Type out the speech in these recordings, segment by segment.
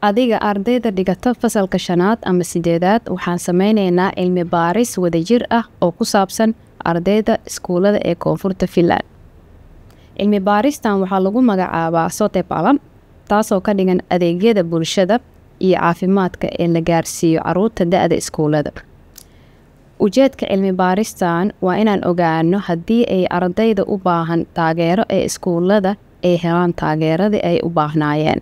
adiga ardayda dhigata fasalka shanaad ama sideedaad waxaan sameynaynaa cilmi baaris wadajir ah oo ku saabsan ardayda iskuulada ee koonfurta finland cilmi baaristan waxaa lagu magacaabaa sotebalam taasoo ka dhigan adeegyada bulshada iyo caafimaadka ee la gaarsiiyo caruurta da-da iskuulada ujeedka cilmi baaristan waa inaan ogaano haddii ay ardayda u baahan taageero ee iskuulada ay helaan taageeradii ay u baahnaayeen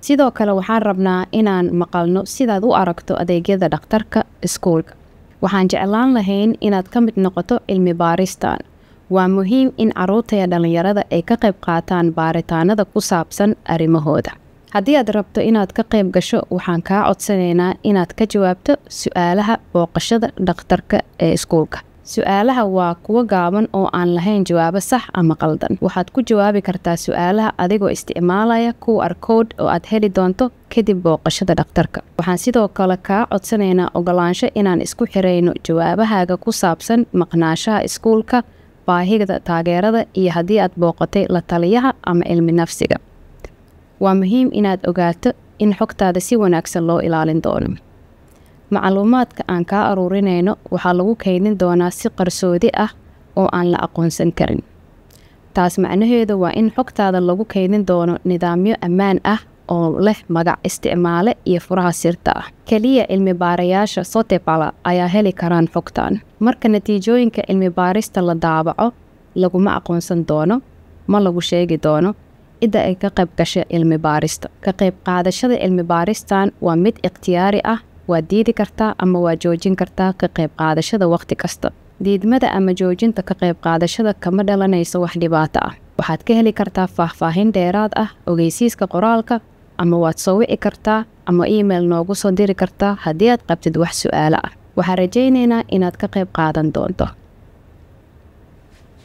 sidoo kale waxaan rabnaa inaan maqalno sidaad u aragto adeegyada dhakhtarka iskuulka waxaan jeclaan lahayn inaad ka mid noqoto cilmi baaristan waa muhiim in caruurtaya dhallinyarada ay ka qayb qaataan baaritaanada ku saabsan arrimahooda haddii aad rabto inaad ka qayb gasho waxaan kaa codsanaynaa inaad ka jawaabto su-aalaha booqashada dhakhtarka ee iskuulka su-aalaha waa kuwa gaaban oo aan lahayn jawaabo sax ama qaldan waxaad ku jawaabi kartaa su-aalaha adigoo isticmaalaya qr code oo aad heli doonto kadib booqashada dhakhtarka waxaan sidoo kale kaa codsanaynaa ogolaansho inaan isku xirayno jawaabahaaga ku saabsan maqnaashaha iskuulka baahida taageerada iyo haddii aad booqatay la taliyaha ama cilmi nafsiga waa muhiim inaad ogaato in xogtaada si wanaagsan loo ilaalin doono macluumaadka aan kaa aruurinayno waxaa lagu keydin doonaa si qarsoodi ah oo aan la aqoonsan karin taas macnaheedu waa in xogtaada lagu keydin doono nidaamyo ammaan ah oo leh magac isticmaale iyo furaha sirta ah keliya baarayaasha sotebala ayaa heli karaan xogtan marka natiijooyinka cilmi baarista la daabaco laguma aqoonsan doono ma lagu sheegi doono cidda ay ka qayb gashay cilmi baarista ka qayb qaadashada cilmibaaristan waa mid ikhtiyaari ah waad diidi kartaa ama waa joojin kartaa ka qayb qaadashada wakhti kasta diidmada ama joojinta ka qayb qaadashada kama dhalanayso wax dhibaato ah waxaad ka heli kartaa faahfaahin dheeraad ah ogeysiiska qoraalka ama waad soo wici kartaa ama iimail noogu soo diri kartaa haddii aad qabtid wax su ah waxaan rajaynaynaa inaad ka qayb qaadan doonto